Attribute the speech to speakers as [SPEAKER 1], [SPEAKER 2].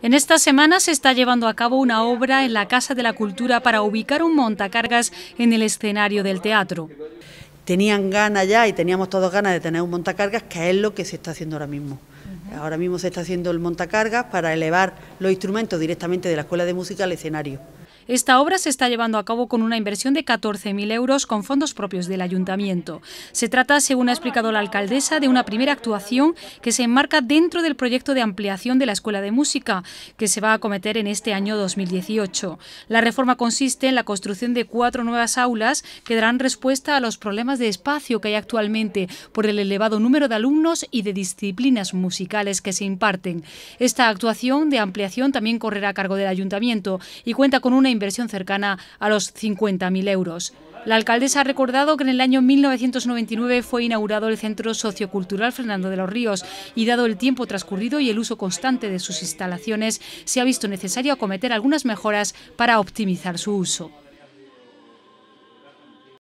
[SPEAKER 1] En esta semana se está llevando a cabo una obra en la Casa de la Cultura para ubicar un montacargas en el escenario del teatro.
[SPEAKER 2] Tenían ganas ya y teníamos todos ganas de tener un montacargas, que es lo que se está haciendo ahora mismo. Ahora mismo se está haciendo el montacargas para elevar los instrumentos directamente de la Escuela de Música al escenario.
[SPEAKER 1] Esta obra se está llevando a cabo con una inversión de 14.000 euros con fondos propios del ayuntamiento. Se trata, según ha explicado la alcaldesa, de una primera actuación que se enmarca dentro del proyecto de ampliación de la Escuela de Música que se va a acometer en este año 2018. La reforma consiste en la construcción de cuatro nuevas aulas que darán respuesta a los problemas de espacio que hay actualmente por el elevado número de alumnos y de disciplinas musicales que se imparten. Esta actuación de ampliación también correrá a cargo del ayuntamiento y cuenta con una inversión cercana a los 50.000 euros. La alcaldesa ha recordado que en el año 1999 fue inaugurado el Centro Sociocultural Fernando de los Ríos y dado el tiempo transcurrido y el uso constante de sus instalaciones, se ha visto necesario acometer algunas mejoras para optimizar su uso.